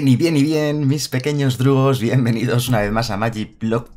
Bien y bien y bien, mis pequeños drugos, bienvenidos una vez más a Magic Block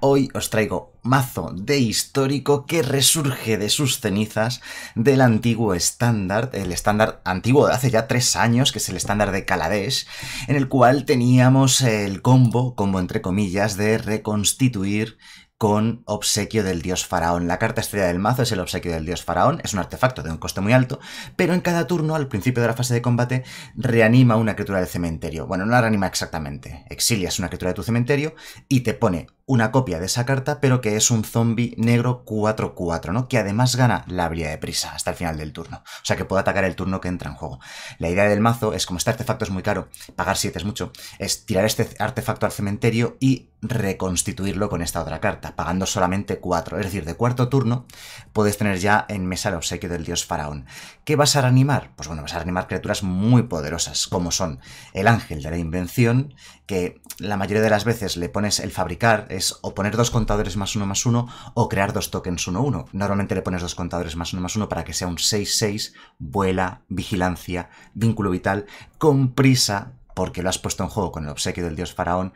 Hoy os traigo mazo de histórico que resurge de sus cenizas del antiguo estándar, el estándar antiguo de hace ya tres años, que es el estándar de Kaladesh, en el cual teníamos el combo, combo entre comillas, de reconstituir con obsequio del dios faraón. La carta estrella del mazo es el obsequio del dios faraón, es un artefacto de un coste muy alto, pero en cada turno, al principio de la fase de combate, reanima una criatura del cementerio. Bueno, no la reanima exactamente, exilias una criatura de tu cementerio y te pone una copia de esa carta, pero que es un zombie negro 4-4, ¿no? Que además gana la habilidad de prisa hasta el final del turno. O sea que puede atacar el turno que entra en juego. La idea del mazo es, como este artefacto es muy caro, pagar 7 es mucho, es tirar este artefacto al cementerio y reconstituirlo con esta otra carta, pagando solamente 4. Es decir, de cuarto turno puedes tener ya en mesa el obsequio del dios faraón. ¿Qué vas a reanimar? Pues bueno, vas a reanimar criaturas muy poderosas, como son el ángel de la invención, que la mayoría de las veces le pones el fabricar, es o poner dos contadores más uno más uno o crear dos tokens uno uno. Normalmente le pones dos contadores más uno más uno para que sea un 6-6, vuela, vigilancia, vínculo vital, con prisa porque lo has puesto en juego con el obsequio del dios faraón,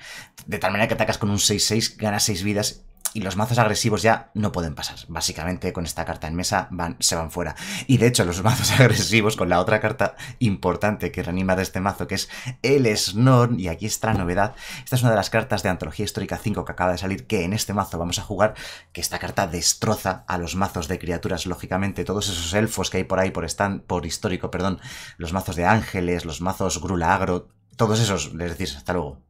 de tal manera que atacas con un 6-6, ganas 6 vidas y los mazos agresivos ya no pueden pasar. Básicamente con esta carta en mesa van, se van fuera. Y de hecho los mazos agresivos con la otra carta importante que reanima de este mazo que es el Snorn. Y aquí está la novedad. Esta es una de las cartas de Antología Histórica 5 que acaba de salir que en este mazo vamos a jugar. Que esta carta destroza a los mazos de criaturas lógicamente. Todos esos elfos que hay por ahí por, por histórico, perdón. Los mazos de ángeles, los mazos grula agro. Todos esos, les decís, hasta luego,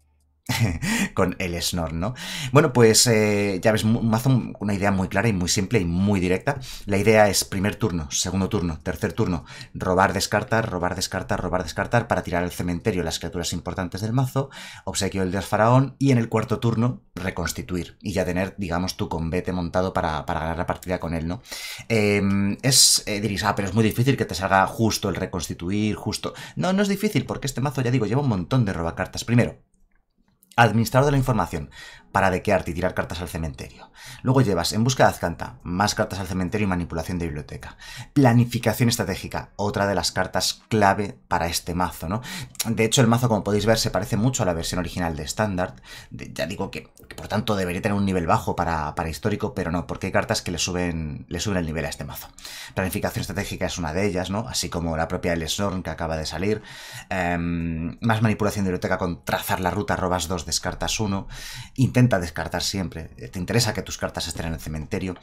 con el snor, ¿no? Bueno, pues eh, ya ves, mazo una idea muy clara y muy simple y muy directa. La idea es primer turno, segundo turno, tercer turno, robar, descartar, robar, descartar, robar, descartar para tirar al cementerio las criaturas importantes del mazo, obsequio dios faraón y en el cuarto turno reconstituir y ya tener, digamos, tu combate montado para, ganar la partida con él, ¿no? Em, es, eh, diréis, ah, pero es muy difícil que te salga justo el reconstituir, justo. No, no es difícil porque este mazo, ya digo, lleva un montón de robacartas. Primero, Administrador de la información para dequearte y tirar cartas al cementerio. Luego llevas en busca de Azcanta, más cartas al cementerio y manipulación de biblioteca. Planificación estratégica, otra de las cartas clave para este mazo, ¿no? De hecho, el mazo, como podéis ver, se parece mucho a la versión original de Standard. Ya digo que, por tanto, debería tener un nivel bajo para, histórico, pero no, porque hay cartas que le suben, le el nivel a este mazo. Planificación estratégica es una de ellas, ¿no? Así como la propia El que acaba de salir. Em, más manipulación de biblioteca con trazar la ruta, robas dos, descartas uno intenta descartar siempre. Eh, te interesa que tus cartas estén en el cementerio.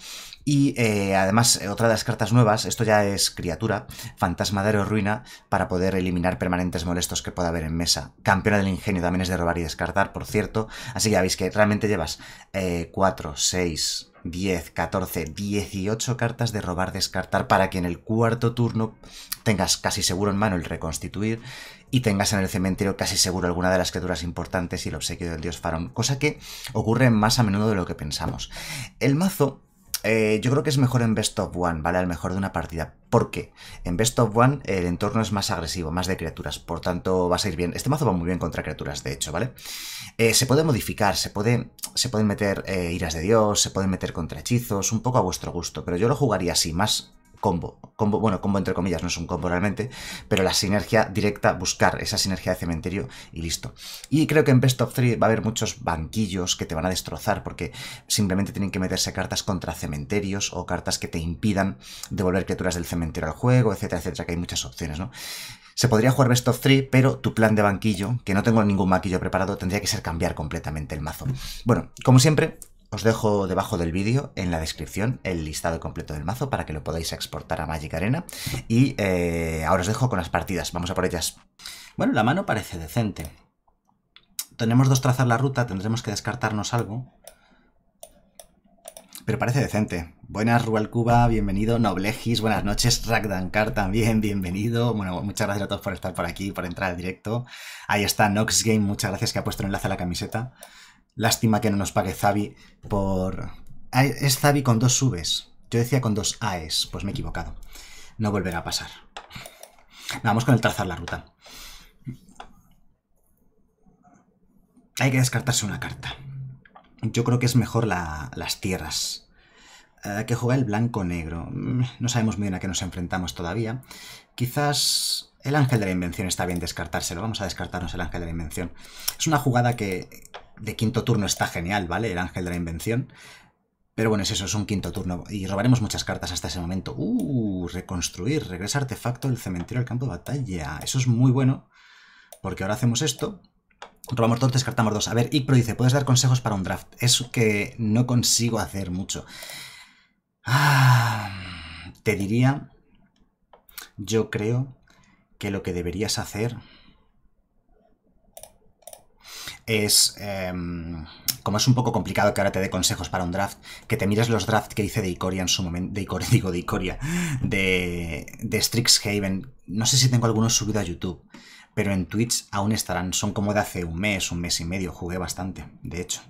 Y eh, además, eh, otra de las cartas nuevas, esto ya es criatura, fantasma de ruina, para poder eliminar permanentes molestos que pueda haber en mesa. Campeona del ingenio también es de robar y descartar, por cierto. Así ya veis que realmente llevas 4, 6, 10, 14, 18 cartas de robar, descartar para que en el cuarto turno tengas casi seguro en mano el reconstituir, y tengas en el cementerio casi seguro alguna de las criaturas importantes y el obsequio del dios Farón, cosa que ocurre más a menudo de lo que pensamos. El mazo eh, yo creo que es mejor en Best of One, ¿vale? Al mejor de una partida. ¿Por qué? En Best of One el entorno es más agresivo, más de criaturas, por tanto va a ir bien. Este mazo va muy bien contra criaturas, de hecho, ¿vale? Eh, se puede modificar, se, puede, se pueden meter eh, iras de dios, se pueden meter contra hechizos, un poco a vuestro gusto, pero yo lo jugaría así, más combo. bueno, combo entre comillas, no es un combo realmente, pero la sinergia directa, buscar esa sinergia de cementerio y listo. Y creo que en Best of 3 va a haber muchos banquillos que te van a destrozar porque simplemente tienen que meterse cartas contra cementerios o cartas que te impidan devolver criaturas del cementerio al juego, etcétera, etcétera, que hay muchas opciones, ¿no? Se podría jugar Best of 3, pero tu plan de banquillo, que no tengo ningún banquillo preparado, tendría que ser cambiar completamente el mazo. Bueno, como siempre, os dejo debajo del vídeo en la descripción el listado completo del mazo para que lo podáis exportar a Magic Arena. Y eh, ahora os dejo con las partidas, vamos a por ellas. Bueno, la mano parece decente. Tenemos dos trazar la ruta, tendremos que descartarnos algo. Pero parece decente. Buenas, Rualcuba, Cuba, bienvenido. Noblegis buenas noches. Ragdankar también, bienvenido. Bueno, muchas gracias a todos por estar por aquí, por entrar al directo. Ahí está Nox Game, muchas gracias que ha puesto el enlace a la camiseta. Lástima que no nos pague Zabi por... Ah, es Zabi con dos subes. Yo decía con dos AES, pues me he equivocado. No volverá a pasar. Vamos con el trazar la ruta. Hay que descartarse una carta. Yo creo que es mejor las tierras. Eh, que juega el blanco-negro. Mm, no sabemos muy bien a qué nos enfrentamos todavía. Quizás el ángel de la invención está bien descartárselo. Vamos a descartarnos el ángel de la invención. Es una jugada que, de quinto turno está genial, ¿vale? El ángel de la invención. Pero bueno, es eso, es un quinto turno. Y robaremos muchas cartas hasta ese momento. ¡Uh! Reconstruir. Regresa artefacto del cementerio al campo de batalla. Eso es muy bueno. Porque ahora hacemos esto. Robamos dos, descartamos dos. A ver, Ipro dice, ¿puedes dar consejos para un draft? Es que no consigo hacer mucho. Ah, te diría, yo creo que lo que deberías hacer es, em, como es un poco complicado que ahora te dé consejos para un draft, que te mires los drafts que hice de Icoria en su momento, de Icoria, digo de Icoria, de, de Strixhaven, no sé si tengo algunos subido a YouTube, pero en Twitch aún estarán, son como de hace un mes, un mes y medio, jugué bastante, de hecho.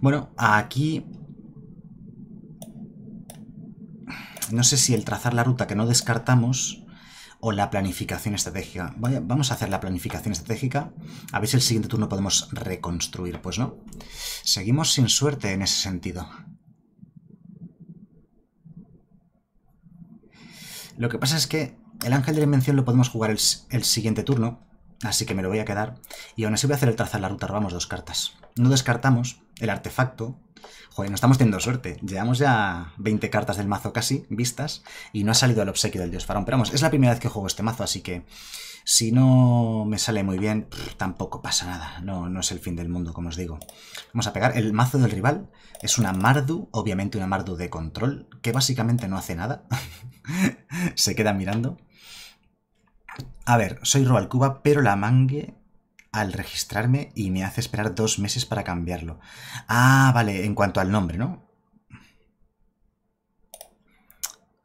Bueno, aquí no sé si el trazar la ruta que no descartamos o la planificación estratégica. vamos a hacer la planificación estratégica. A ver si el siguiente turno podemos reconstruir. Pues no. Seguimos sin suerte en ese sentido. Lo que pasa es que el ángel de la invención lo podemos jugar el, el siguiente turno. Así que me lo voy a quedar. Y aún así voy a hacer el trazar la ruta. Robamos dos cartas. No descartamos el artefacto Joder, no estamos teniendo suerte. Llevamos ya 20 cartas del mazo casi vistas y no ha salido el obsequio del dios faraón. Pero vamos, es la primera vez que juego este mazo, así que si no me sale muy bien, tampoco pasa nada. No, no es el fin del mundo, como os digo. Vamos a pegar. El mazo del rival es una Mardu, obviamente una Mardu de control, que básicamente no hace nada. Se queda mirando. A ver, soy Roalcuba, pero la mangue al registrarme y me hace esperar dos meses para cambiarlo. Ah, vale, en cuanto al nombre, ¿no?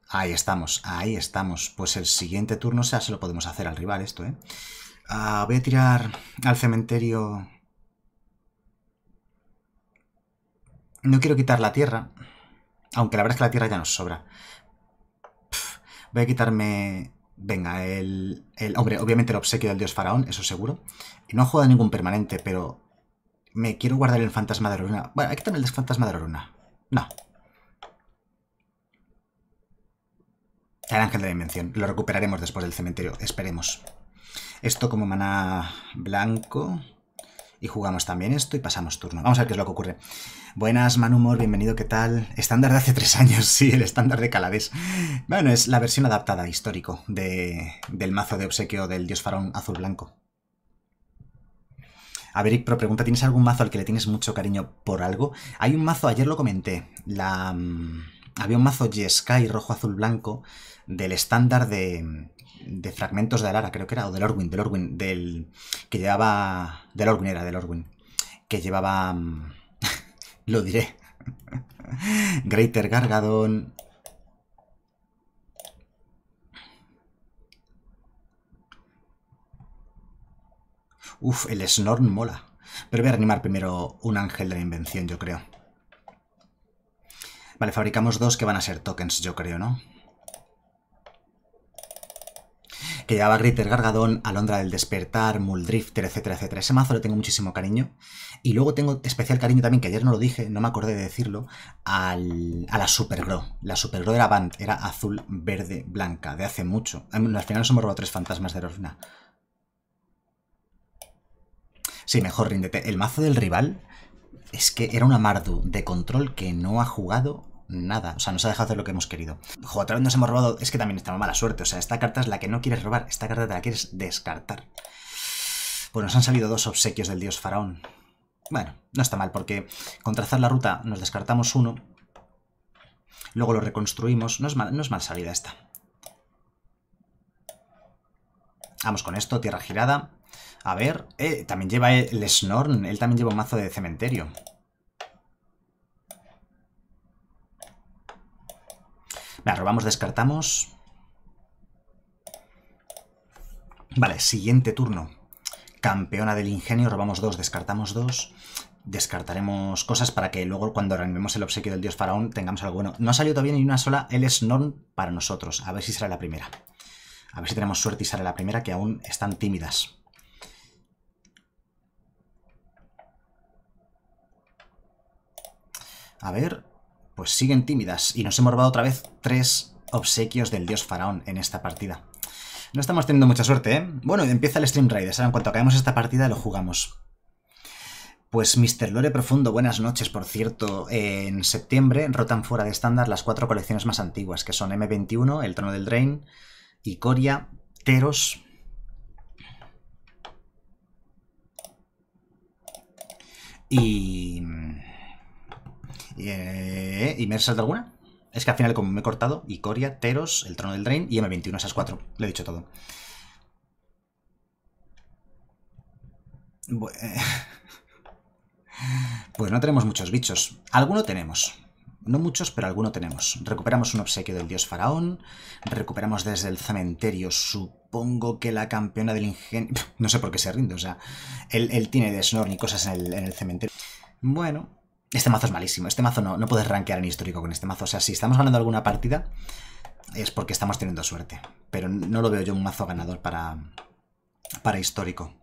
Ahí estamos, ahí estamos. Pues el siguiente turno sea se lo podemos hacer al rival esto, ¿eh? Ah, voy a tirar al cementerio... No quiero quitar la tierra, aunque la verdad es que la tierra ya nos sobra. voy a quitarme Venga, el, Hombre, obviamente el obsequio del dios faraón, eso seguro. No no jugado ningún permanente, pero... Me quiero guardar el fantasma de la luna. Bueno, hay que tener el fantasma de la luna. No. El ángel de la invención. Lo recuperaremos después del cementerio. Esperemos. Esto como maná blanco y jugamos también esto y pasamos turno. Vamos a ver qué es lo que ocurre. Buenas, Manumor, bienvenido, ¿qué tal? Estándar de hace tres años, sí, el estándar de Calades. Bueno, es la versión adaptada, histórico, de, del mazo de obsequio del dios faraón azul-blanco. A ver, Pro pregunta, ¿tienes algún mazo al que le tienes mucho cariño por algo? Hay un mazo, ayer lo comenté, la... Mm, había un mazo G-Sky rojo, azul, blanco del estándar de, de fragmentos de Alara, creo que era, o del Orwin, del Orwin, del que llevaba. Del Orwin era, del Orwin, que llevaba. Mm, lo diré. Greater Gargadon. Uf, el Snorn mola. Pero voy a reanimar primero un ángel de la invención, yo creo. Vale, fabricamos dos que van a ser tokens, yo creo, ¿no? que llevaba Ritter, Gargadón, Alondra del Despertar, Muldrifter, etcétera, etcétera. Ese mazo le tengo muchísimo cariño. Y luego tengo especial cariño también, que ayer no lo dije, no me acordé de decirlo, al, a la Supergro. La Supergro de la Band era azul, verde, blanca, de hace mucho. Em, al final nos hemos robado tres fantasmas de Rosna. Sí, mejor ríndete. El mazo del rival es que era una Mardu de control que no ha jugado nada. O sea, nos ha dejado hacer lo que hemos querido. Joder, otra vez nos hemos robado. Es que también está mala suerte. O sea, esta carta es la que no quieres robar. Esta carta te la quieres descartar. Pues nos han salido dos obsequios del dios faraón. Bueno, no está mal, porque con trazar la ruta nos descartamos uno. Luego lo reconstruimos. No es mala salida esta. Vamos con esto, tierra girada. A ver, eh, también lleva el Snorn, él también lleva un mazo de cementerio. La robamos, descartamos. Vale, siguiente turno. Campeona del ingenio, robamos dos, descartamos dos. Descartaremos cosas para que luego cuando reanimemos el obsequio del dios faraón tengamos algo bueno. No ha salido todavía ni una sola El Snorn para nosotros. A ver si será la primera. A ver si tenemos suerte y sale la primera, que aún están tímidas. A ver, pues siguen tímidas y nos hemos robado otra vez tres obsequios del dios faraón en esta partida. No estamos teniendo mucha suerte, ¿eh? Bueno, empieza el Stream Raiders. Ahora, en cuanto acabemos esta partida, lo jugamos. Pues Mr. Lore Profundo, buenas noches, por cierto. En septiembre rotan fuera de estándar las cuatro colecciones más antiguas, que son M21, El Trono del Drain, Icoria, Teros... Y... Eh, ¿Y de alguna? Es que al final, como me he cortado, Icoria, Teros, el trono del Drain y M21, esas cuatro. Le he dicho todo. pues no tenemos muchos bichos. Alguno tenemos. No muchos, pero alguno tenemos. Recuperamos un obsequio del dios faraón. Recuperamos desde el cementerio, supongo que la campeona del ingenio... No sé por qué se rinde, o sea... Él, tiene de Snorn y cosas en el, en el cementerio. Bueno, este mazo es malísimo. Este mazo no, puedes rankear en histórico con este mazo. O sea, si estamos ganando alguna partida, es porque estamos teniendo suerte. Pero no lo veo yo un mazo ganador para, para histórico.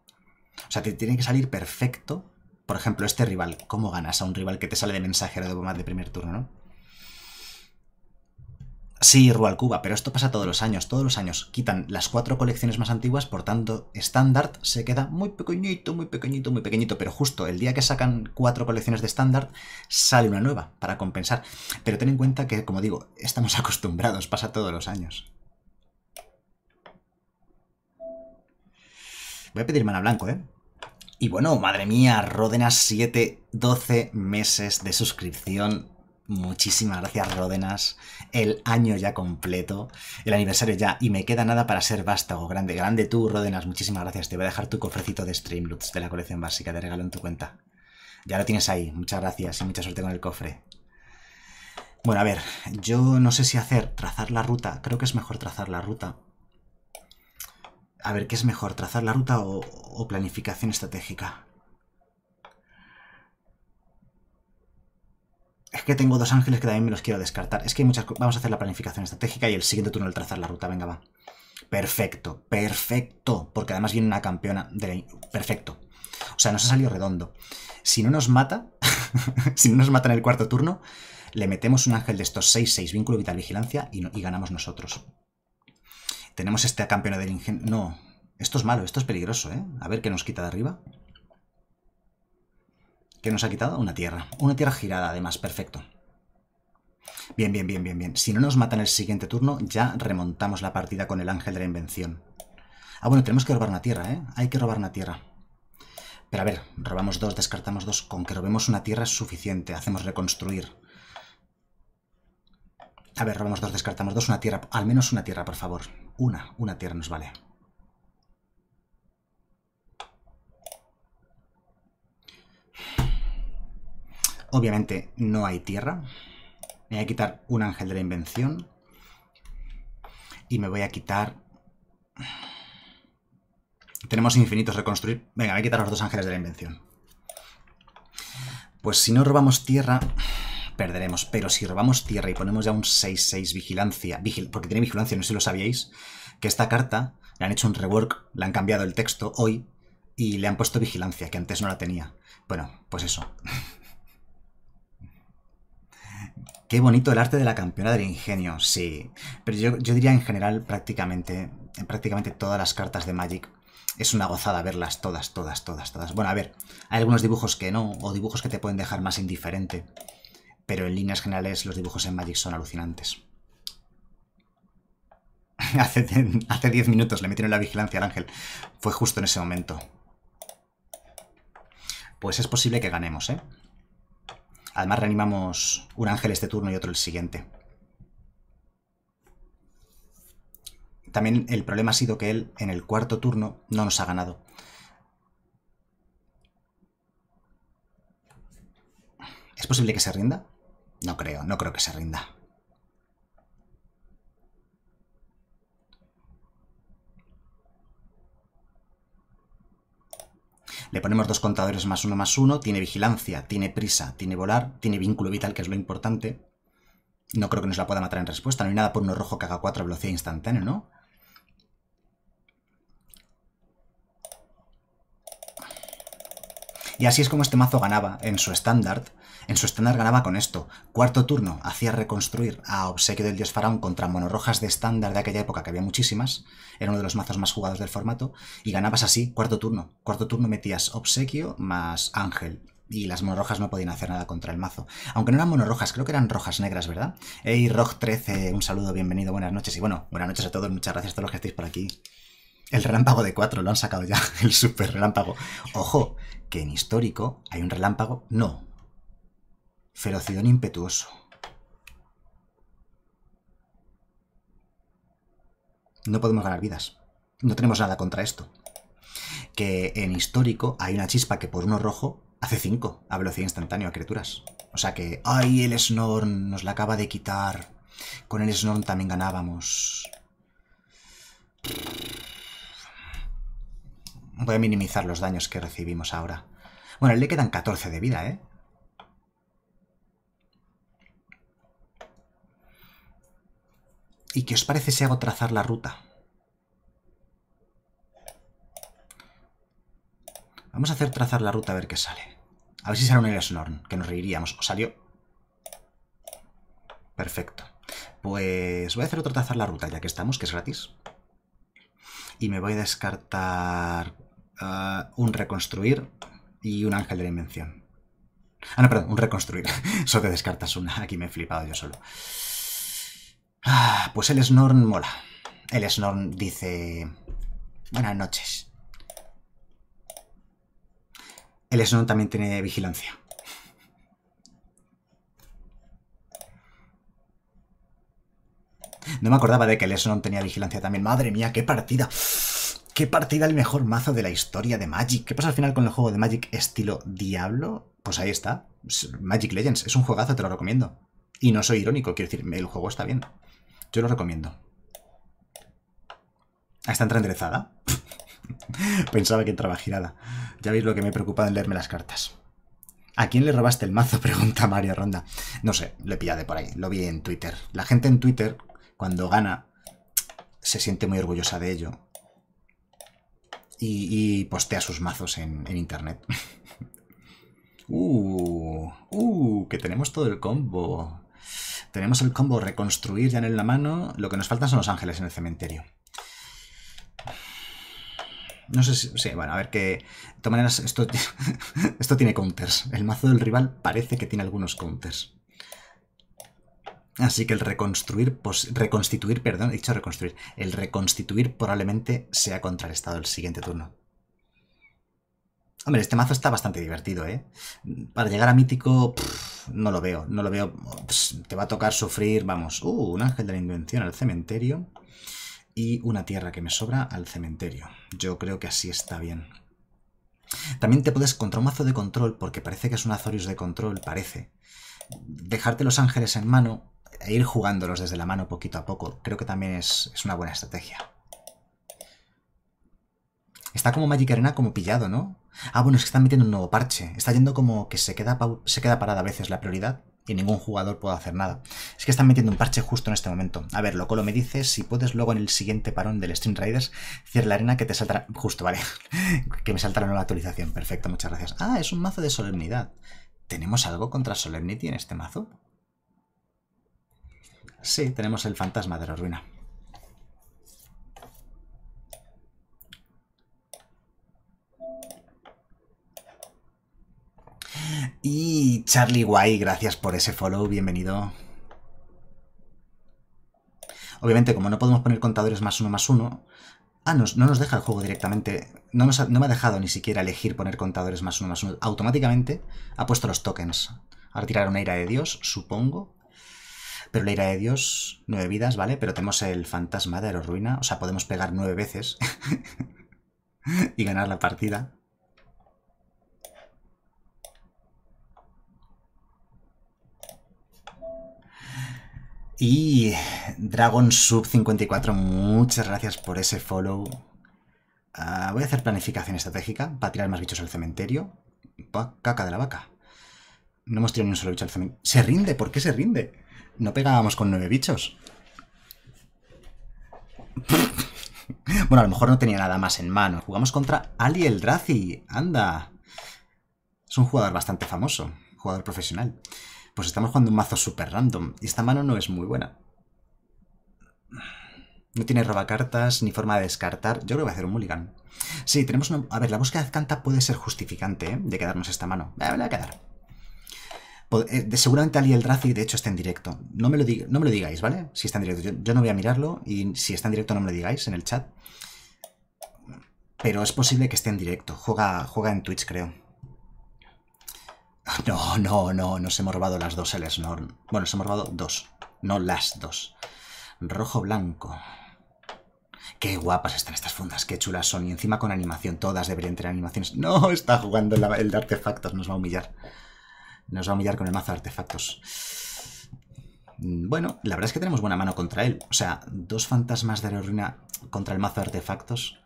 O sea, te tiene que salir perfecto. Por ejemplo, este rival. ¿Cómo ganas a un rival que te sale de mensajero de bombas de primer turno, no? Sí, Rual Cuba, pero esto pasa todos los años, todos los años quitan las cuatro colecciones más antiguas, por tanto, estándar se queda muy pequeñito, muy pequeñito, muy pequeñito, pero justo el día que sacan cuatro colecciones de estándar sale una nueva para compensar. Pero ten en cuenta que, como digo, estamos acostumbrados, pasa todos los años. Voy a pedir mana blanco, ¿eh? Y bueno, madre mía, Rodenas, 7, 12 meses de suscripción Muchísimas gracias, Ródenas. El año ya completo, el aniversario ya, y me queda nada para ser o Grande, grande tú, Ródenas. Muchísimas gracias. Te voy a dejar tu cofrecito de Streamloots de la colección básica de regalo en tu cuenta. Ya lo tienes ahí. Muchas gracias y mucha suerte con el cofre. Bueno, a ver, yo no sé si hacer trazar la ruta. Creo que es mejor trazar la ruta. A ver, ¿qué es mejor? ¿Trazar la ruta o planificación estratégica? Es que tengo dos ángeles que también me los quiero descartar. Es que hay muchas... Vamos a hacer la planificación estratégica y el siguiente turno el trazar la ruta. Venga, va. Perfecto, perfecto. Porque además viene una campeona de Perfecto. O sea, nos ha salido redondo. Si no nos mata, si no nos mata en el cuarto turno, le metemos un ángel de estos 6-6, vínculo vital vigilancia, y, ganamos nosotros. Tenemos este campeona del ingenio... No, esto es malo, esto es peligroso, ¿eh? A ver qué nos quita de arriba. ¿Qué nos ha quitado una tierra. Una tierra girada, además, perfecto. Bien, bien, bien, bien, bien. Si no nos matan el siguiente turno, ya remontamos la partida con el ángel de la invención. Ah, bueno, tenemos que robar una tierra, ¿eh? Hay que robar una tierra. Pero a ver, robamos dos, descartamos dos. Con que robemos una tierra es suficiente. Hacemos reconstruir. A ver, robamos dos, descartamos dos, una tierra. Al menos una tierra, por favor. Una, una tierra nos vale. Obviamente no hay tierra. Me voy a quitar un ángel de la invención. Y me voy a quitar... Tenemos infinitos reconstruir. Venga, voy a quitar los dos ángeles de la invención. Pues si no robamos tierra, perderemos. Pero si robamos tierra y ponemos ya un 6-6 vigilancia, vigil, porque tiene vigilancia, no sé si lo sabíais, que esta carta le han hecho un rework, le han cambiado el texto hoy y le han puesto vigilancia, que antes no la tenía. Bueno, pues eso. Qué bonito el arte de la campeona del ingenio, sí. Pero yo, diría en general prácticamente, prácticamente todas las cartas de Magic es una gozada verlas todas, todas, todas, todas. Bueno, a ver, hay algunos dibujos que no, o dibujos que te pueden dejar más indiferente. Pero en líneas generales los dibujos en Magic son alucinantes. hace 10 minutos le metieron la vigilancia al ángel. Fue justo en ese momento. Pues es posible que ganemos, ¿eh? Además reanimamos un ángel este turno y otro el siguiente. También el problema ha sido que él en el cuarto turno no nos ha ganado. ¿Es posible que se rinda? No creo, no creo que se rinda. Le ponemos dos contadores más uno más uno, tiene vigilancia, tiene prisa, tiene volar, tiene vínculo vital, que es lo importante. No creo que nos la pueda matar en respuesta, no hay nada por uno rojo que haga 4 velocidad instantánea, ¿no? Y así es como este mazo ganaba en su estándar, en su estándar ganaba con esto. Cuarto turno hacía reconstruir a Obsequio del Dios Faraón contra monorrojas de estándar de aquella época, que había muchísimas. Era uno de los mazos más jugados del formato. Y ganabas así, cuarto turno. Cuarto turno metías Obsequio más Ángel. Y las monorrojas no podían hacer nada contra el mazo. Aunque no eran monorrojas, creo que eran rojas negras, ¿verdad? Ey, Rog13, un saludo, bienvenido, buenas noches. Y bueno, buenas noches a todos, muchas gracias a todos los que estáis por aquí. El relámpago de 4 lo han sacado ya, el super relámpago. Ojo, que en histórico hay un relámpago. No, Ferocidón impetuoso. No podemos ganar vidas. No tenemos nada contra esto. Que en histórico hay una chispa que por uno rojo hace 5 a velocidad instantánea a criaturas. O sea que, ¡ay, el Snorn! Nos la acaba de quitar. Con el Snorn también ganábamos. Voy a minimizar los daños que recibimos ahora. Bueno, le quedan 14 de vida, ¿eh? ¿Y qué os parece si hago trazar la ruta? Vamos a hacer trazar la ruta a ver qué sale. A ver si sale un Eresnorn, que nos reiríamos. ¿O salió? Perfecto. Pues voy a hacer otro trazar la ruta, ya que estamos, que es gratis. Y me voy a descartar eh, un reconstruir y un ángel de la invención. Ah, no, perdón, un reconstruir. Solo que descartas una. Aquí me he flipado yo solo. Ah, pues el Snorn mola. El Snorn dice... Buenas noches. El Snorn también tiene vigilancia. No me acordaba de que el Snorn tenía vigilancia también. ¡Madre mía, qué partida! ¿Qué partida el mejor mazo de la historia de Magic? ¿Qué pasa al final con el juego de Magic estilo Diablo? Pues ahí está. Magic Legends. Es un juegazo, te lo recomiendo. Y no soy irónico, quiero decir, el juego está bien. Yo lo recomiendo. Ah, está enderezada. Pensaba que entraba girada. Ya veis lo que me he preocupado en leerme las cartas. ¿A quién le robaste el mazo? Pregunta Mario Ronda. No sé, le pillade de por ahí. Lo vi en Twitter. La gente en Twitter, cuando gana, se siente muy orgullosa de ello. Y, postea sus mazos en, internet. uh, uh, que tenemos todo el combo. Tenemos el combo reconstruir ya en la mano. Lo que nos faltan son los ángeles en el cementerio. No sé si... Sí, bueno, a ver que... De todas maneras, esto, esto tiene counters. El mazo del rival parece que tiene algunos counters. Así que el reconstruir... pues reconstituir, perdón, he dicho reconstruir. El reconstituir probablemente sea contra el siguiente turno. Hombre, este mazo está bastante divertido, ¿eh? Para llegar a mítico no lo veo, no lo veo. te va a tocar sufrir, vamos, uh, un ángel de la invención al cementerio y una tierra que me sobra al cementerio. Yo creo que así está bien. También te puedes contra un mazo de control, porque parece que es un Azorius de control, parece. Dejarte los ángeles en mano e ir jugándolos desde la mano poquito a poco, creo que también es, es una buena estrategia. Está como Magic Arena como pillado, ¿no? Ah, bueno, es que están metiendo un nuevo parche. Está yendo como que se queda, se queda parada a veces la prioridad y ningún jugador puede hacer nada. Es que están metiendo un parche justo en este momento. A ver, Locolo me dices, si puedes luego en el siguiente parón del Stream Raiders, Cierre la arena que te saltará... Justo, vale. que me la nueva actualización. Perfecto, muchas gracias. Ah, es un mazo de solemnidad. ¿Tenemos algo contra Solemnity en este mazo? Sí, tenemos el fantasma de la ruina. Y Charlie Guay, gracias por ese follow, bienvenido. Obviamente, como no podemos poner contadores más uno más uno... Ah, no, no nos deja el juego directamente. No, me ha dejado ni siquiera elegir poner contadores más uno más uno. Automáticamente ha puesto los tokens. Ahora tirar una ira de Dios, supongo. Pero la ira de Dios, nueve vidas, ¿vale? Pero tenemos el fantasma de ruina. O sea, podemos pegar nueve veces y ganar la partida. Y Dragon Sub 54, muchas gracias por ese follow. Ah, voy a hacer planificación estratégica para tirar más bichos al cementerio. caca de la vaca. No hemos tirado ni un solo bicho al cementerio. Se rinde, ¿por qué se rinde? No pegábamos con nueve bichos. bueno, a lo mejor no tenía nada más en mano. Jugamos contra Ali el Drazi. Anda. Es un jugador bastante famoso, jugador profesional. Pues estamos jugando un mazo super random y esta mano no es muy buena. No tiene robacartas ni forma de descartar. Yo creo que voy a hacer un mulligan. Sí, tenemos una... A ver, la búsqueda de canta puede ser justificante ¿eh? de quedarnos esta mano. Eh, me a quedar. Eh, seguramente Ali el Razi, de hecho, está en directo. No me lo, digáis, ¿vale? Si está en directo. Yo, no voy a mirarlo y si está en directo no me lo digáis en el chat. Pero es posible que esté en directo. Juega, juega en Twitch, creo. No, no, no, nos hemos robado las dos el Snorn. Bueno, nos hemos robado dos, no las dos. Rojo-blanco. Qué guapas están estas fundas, qué chulas son. Y encima con animación, todas deberían tener animaciones. No, está jugando el, de artefactos, nos va a humillar. Nos va a humillar con el mazo de artefactos. Bueno, la verdad es que tenemos buena mano contra él. O sea, dos fantasmas de ruina contra el mazo de artefactos.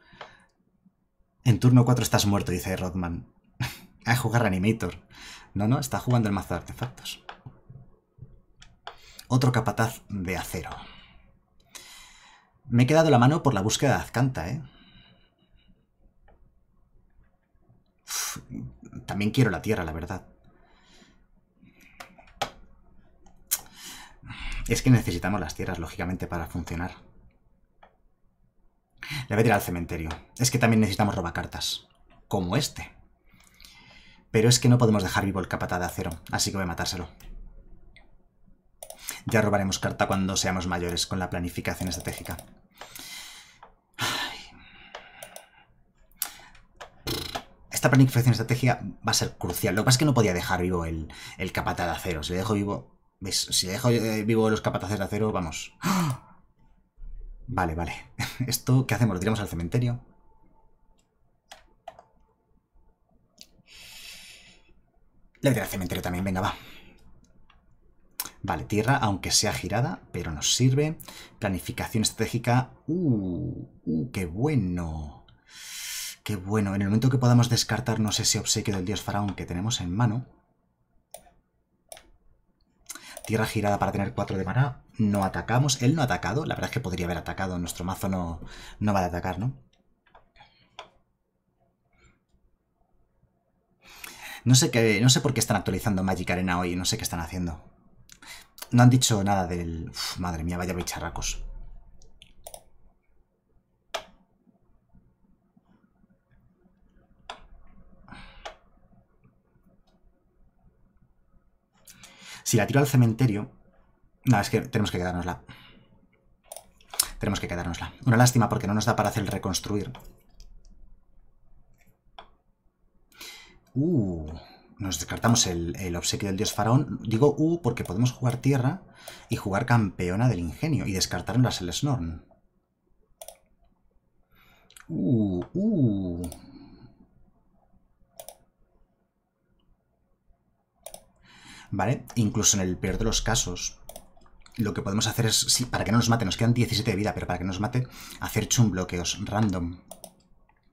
En turno 4 estás muerto, dice Rodman. a jugar animator. No, no, está jugando el mazo de artefactos. Otro capataz de acero. Me he quedado la mano por la búsqueda de Azcanta, ¿eh? también quiero la tierra, la verdad. Es que necesitamos las tierras, lógicamente, para funcionar. Le voy a tirar al cementerio. Es que también necesitamos robacartas. Como este. Pero es que no podemos dejar vivo el capataz de acero, así que voy a matárselo. Ya robaremos carta cuando seamos mayores con la planificación estratégica. Esta planificación estratégica va a ser crucial. Lo que pasa es que no podía dejar vivo el, el capataz de acero. Si le dejo vivo... Si le dejo eh, vivo los capataces de acero, vamos. Vale, vale. ¿Esto qué hacemos? ¿Lo tiramos al cementerio? Le voy cementerio también, venga, va. Vale, tierra, aunque sea girada, pero nos sirve. Planificación estratégica. Uh, ¡Uh! qué bueno! ¡Qué bueno! En el momento que podamos descartarnos ese obsequio del dios faraón que tenemos en mano. Tierra girada para tener 4 de mana No atacamos. Él no ha atacado. La verdad es que podría haber atacado. Nuestro mazo no, no va a atacar, ¿no? No sé, qué, no sé por qué están actualizando Magic Arena hoy, no sé qué están haciendo. No han dicho nada del... madre mía, vaya bicharracos. Si la tiro al cementerio... No, es que tenemos que quedárnosla. Tenemos que quedárnosla. Una lástima porque no nos da para hacer el reconstruir. Uh, nos descartamos el, obsequio del dios faraón. Digo uh porque podemos jugar tierra y jugar campeona del ingenio y descartarnos en el Snorn. Uh, uh. Vale, incluso en el peor de los casos, lo que podemos hacer es, para que no nos mate, nos quedan 17 de vida, pero para que no nos mate, hacer chun bloqueos random.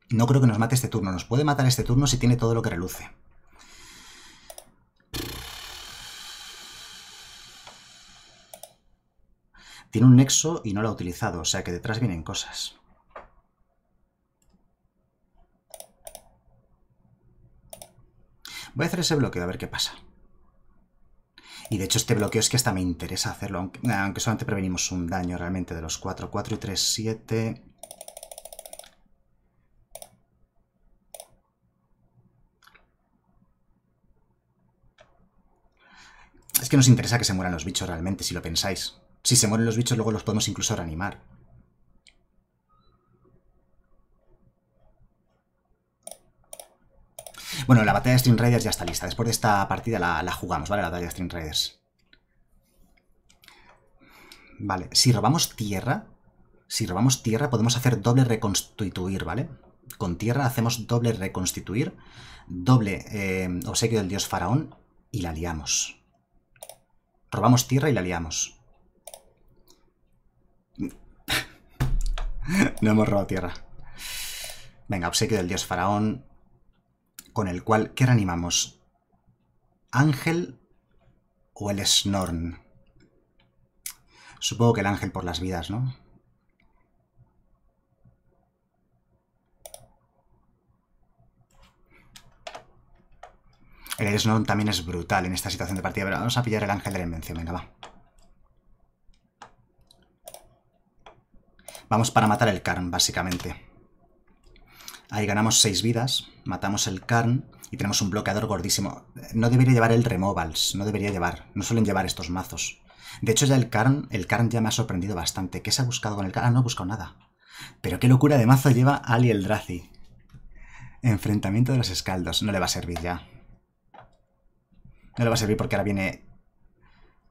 No creo que nos mate este turno. Nos puede matar este turno si tiene todo lo que reluce. Tiene un nexo y no lo ha utilizado, o sea que detrás vienen cosas. Voy a hacer ese bloqueo a ver qué pasa. Y de hecho este bloqueo es que hasta me interesa hacerlo, aunque, solamente prevenimos un daño realmente de los 4. 4 y 3, 7... Es que nos interesa que se mueran los bichos realmente, si lo pensáis. Si se mueren los bichos, luego los podemos incluso reanimar. Bueno, la batalla de Stream Raiders ya está lista. Después de esta partida la, jugamos, ¿vale? La batalla de Stream Raiders. Vale, si robamos tierra, si robamos tierra podemos hacer doble reconstituir, ¿vale? Con tierra hacemos doble reconstituir, doble eh, obsequio del dios faraón y la liamos. Robamos tierra y la liamos. no hemos robado tierra. Venga, obsequio del dios faraón, con el cual, ¿qué reanimamos? ¿Ángel o el Snorn? Supongo que el ángel por las vidas, ¿no? El Arisnon también es brutal en esta situación de partida. Pero vamos a pillar el Ángel de la Invención. Venga, va. Vamos para matar el Karn, básicamente. Ahí ganamos 6 vidas, matamos el Karn y tenemos un bloqueador gordísimo. No debería llevar el Removals, no debería llevar. No suelen llevar estos mazos. De hecho, ya el Karn, el Karn ya me ha sorprendido bastante. ¿Qué se ha buscado con el Karn? Ah, no ha buscado nada. Pero qué locura de mazo lleva Ali el Drazi. Enfrentamiento de los escaldos. No le va a servir ya. No le va a servir porque ahora viene...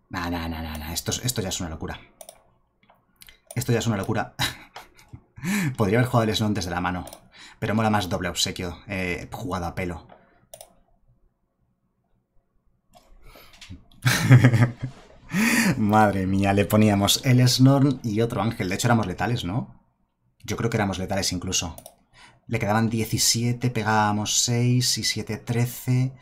Nah, nah, nah, nah, Esto, ya es una locura. Esto ya es una locura. Podría haber jugado el snorn desde la mano. Pero mola más doble obsequio. Eh, jugado a pelo. Madre mía, le poníamos el Snorn y otro ángel. De hecho, éramos letales, ¿no? Yo creo que éramos letales incluso. Le quedaban 17, pegábamos 6 y 7, 13.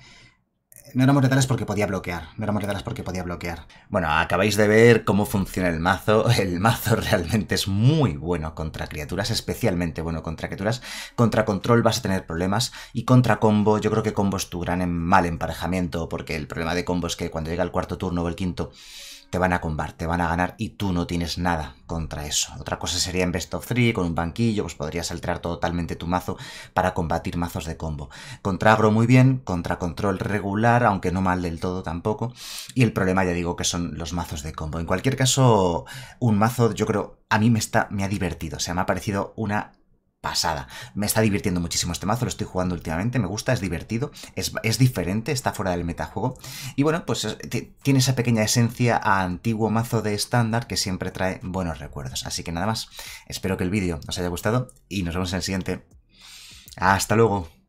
No éramos letales porque podía bloquear. No éramos letales porque podía bloquear. Bueno, acabáis de ver cómo funciona el mazo. El mazo realmente es muy bueno contra criaturas, especialmente bueno contra criaturas. Contra control vas a tener problemas y contra combo, yo creo que combo es tu gran em-, mal emparejamiento, porque el problema de combo es que cuando llega el cuarto turno o el quinto te van a combar, te van a ganar y tú no tienes nada contra eso. Otra cosa sería en Best of three con un banquillo, pues podrías alterar totalmente tu mazo para combatir mazos de combo. Contra agro muy bien, contra control regular, aunque no mal del todo tampoco. Y el problema, ya digo, que son los mazos de combo. En cualquier caso, un mazo, yo creo, a mí me, está, me ha divertido. O sea, me ha parecido una pasada. Me está divirtiendo muchísimo este mazo, lo estoy jugando últimamente, me gusta, es divertido, es, diferente, está fuera del metajuego. Y bueno, pues tiene esa pequeña esencia a antiguo mazo de estándar que siempre trae buenos recuerdos. Así que nada más, espero que el vídeo os haya gustado y nos vemos en el siguiente. Hasta luego.